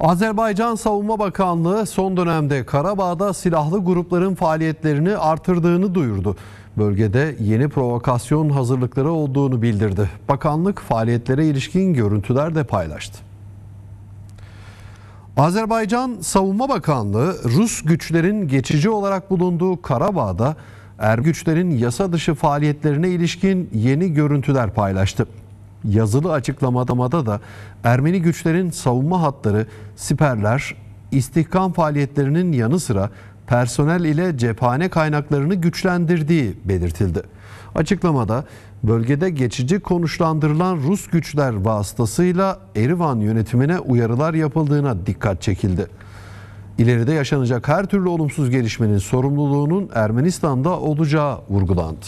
Azerbaycan Savunma Bakanlığı son dönemde Karabağ'da silahlı grupların faaliyetlerini artırdığını duyurdu. Bölgede yeni provokasyon hazırlıkları olduğunu bildirdi. Bakanlık faaliyetlere ilişkin görüntüler de paylaştı. Azerbaycan Savunma Bakanlığı Rus güçlerin geçici olarak bulunduğu Karabağ'da er güçlerin yasa dışı faaliyetlerine ilişkin yeni görüntüler paylaştı yazılı açıklamada da Ermeni güçlerin savunma hatları, siperler, istihkam faaliyetlerinin yanı sıra personel ile cephane kaynaklarını güçlendirdiği belirtildi. Açıklamada bölgede geçici konuşlandırılan Rus güçler vasıtasıyla Erivan yönetimine uyarılar yapıldığına dikkat çekildi. İleride yaşanacak her türlü olumsuz gelişmenin sorumluluğunun Ermenistan'da olacağı vurgulandı.